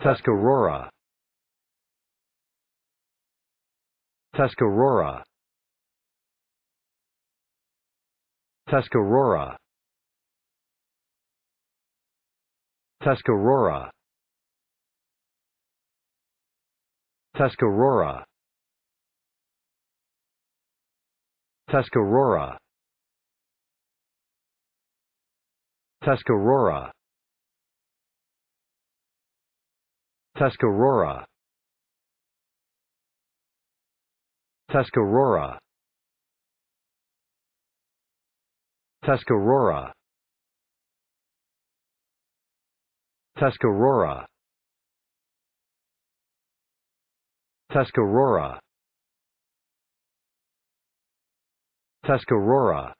Tuscarora Tuscarora Tuscarora Tuscarora Tuscarora Tuscarora Tuscarora Tuscarora Tuscarora Tuscarora Tuscarora Tuscarora Tuscarora